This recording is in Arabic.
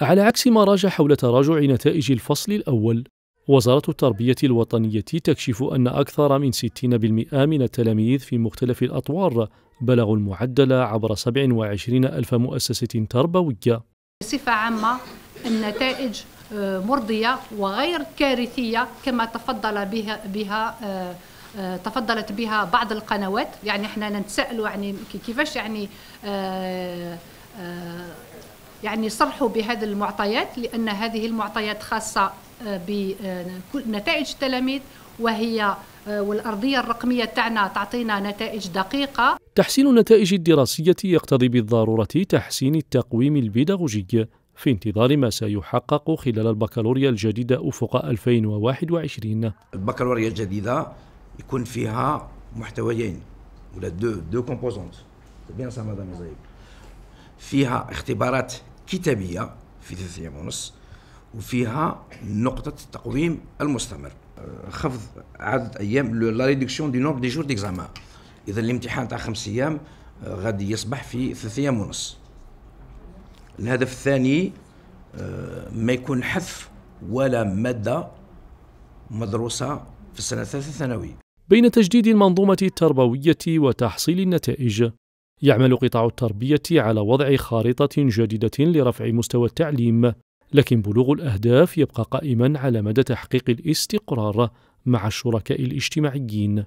على عكس ما راج حول تراجع نتائج الفصل الأول وزارة التربية الوطنية تكشف أن أكثر من 60% من التلاميذ في مختلف الأطوار بلغوا المعدل عبر 27 ألف مؤسسة تربوية بصفة عامة النتائج آه، مرضية وغير كارثية كما تفضل بها, بها آه، آه، تفضلت بها بعض القنوات يعني احنا نتسألوا يعني كيفاش يعني آه، آه، يعني صرحوا بهذه المعطيات لأن هذه المعطيات خاصة بنتائج التلاميذ وهي والأرضية الرقمية تاعنا تعطينا نتائج دقيقة تحسين النتائج الدراسية يقتضي بالضرورة تحسين التقويم البيداغوجي في انتظار ما سيحقق خلال البكالوريا الجديدة أفق 2021 البكالوريا الجديدة يكون فيها محتويين ولا دو دو كومبوزونت بيان سا مدام زايد فيها اختبارات كتابيه في ثلاث ايام ونص وفيها نقطة التقويم المستمر خفض عدد أيام لا ريدكسيون دي نور دي جور ديكزامان إذا الامتحان تاع خمس أيام آه، غادي يصبح في ثلاث أيام ونص الهدف الثاني آه، ما يكون حذف ولا مادة مدروسة في السنة الثالثة ثانوي بين تجديد المنظومة التربوية وتحصيل النتائج يعمل قطاع التربية على وضع خارطة جديدة لرفع مستوى التعليم لكن بلوغ الأهداف يبقى قائما على مدى تحقيق الاستقرار مع الشركاء الاجتماعيين